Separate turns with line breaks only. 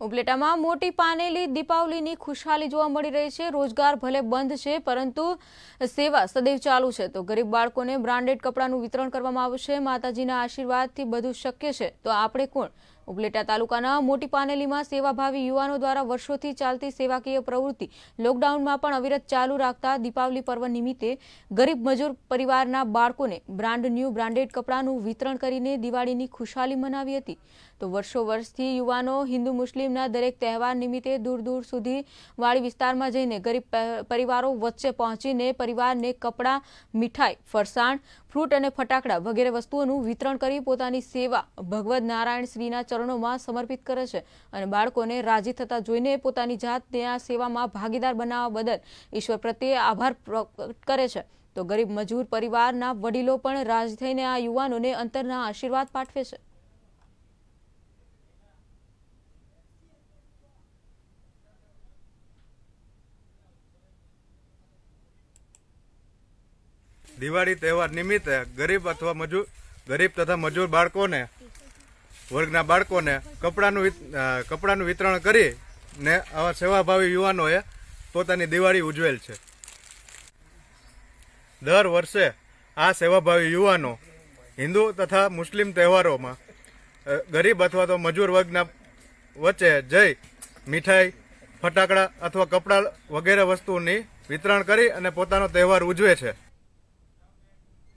ઉપલેટામાં મોટી પાનેલી દીપાવલીની ખુશહાલી જોવા મળી રહી છે રોજગાર ભલે બંધ છે પરંતુ સેવા સદૈવ ચાલુ છે તો ગરીબ બાળકોને બ્રાન્ડેડ કપડાનું વિતરણ કરવામાં આવશે માતાજીના આશીર્વાદથી બધું શક્ય છે તો આપણે કોણ ઉપલેટા તાલુકાના મોટી પાનેલીમાં સેવાભાવી યુવાનો દ્વારા વર્ષોથી ચાલતી સેવાકીય પ્રવૃત્તિ લોકડાઉનમાં પણ અવિરત ચાલુ રાખતા દિવાળી પર્વ નિમિત્તે ગરીબ મજૂર પરિવારના બાળકોને બ્રાન્ડ ન્યૂ બ્રાન્ડેડ કપડાનું વિતરણ કરીને દિવાળીની ખુશાલી મનાવી હતી તો વર્ષોવર્ષથી યુવાનો હિન્દુ મુસ્લિમના દરેક તહેવાર નિમિત્તે દૂર દૂર સુધી વાડી વિસ્તારમાં જઈને ગરીબ પરિવારો વચ્ચે પહોંચીને પરિવારને કપડાં, મીઠાઈ, ફરસાણ, ફ્રૂટ અને ફટાકડા વગેરે વસ્તુઓનું વિતરણ કરી પોતાની સેવા ભગવદ નારાયણ શ્રીના ચરણોમાં સમર્પિત કરે છે અને બાળકોને રાજી થતા જોઈને પોતાની જાતને આ સેવામાં ભાગીદાર બનાવવા બદલ ઈશ્વર પ્રત્યે આભાર પ્રકટ કરે છે તો ગરીબ મજૂર પરિવારના વડીલો પણ રાજી થઈને આ યુવાનોને અંતરના આશીર્વાદ પાઠવે છે
દિવાળી તહેવાર નિમિત્તે ગરીબ અથવા મજૂર ગરીબ તથા મજૂર બાળકોને વર્ગના બાળકોને કપડાનું કપડાનું વિતરણ કરી ને આવા સેવાભાવી યુવાનોએ પોતાની દિવાળી ઉજવેલ છે દર વર્ષે આ સેવાભાવી યુવાનો હિન્દુ તથા મુસ્લિમ તહેવારોમાં ગરીબ અથવા તો મજૂર વર્ગના વચ્ચે જઈ મીઠાઈ ફટાકડા અથવા કપડાં વગેરે વસ્તુની વિતરણ કરી અને પોતાનો તહેવાર ઉજવે છે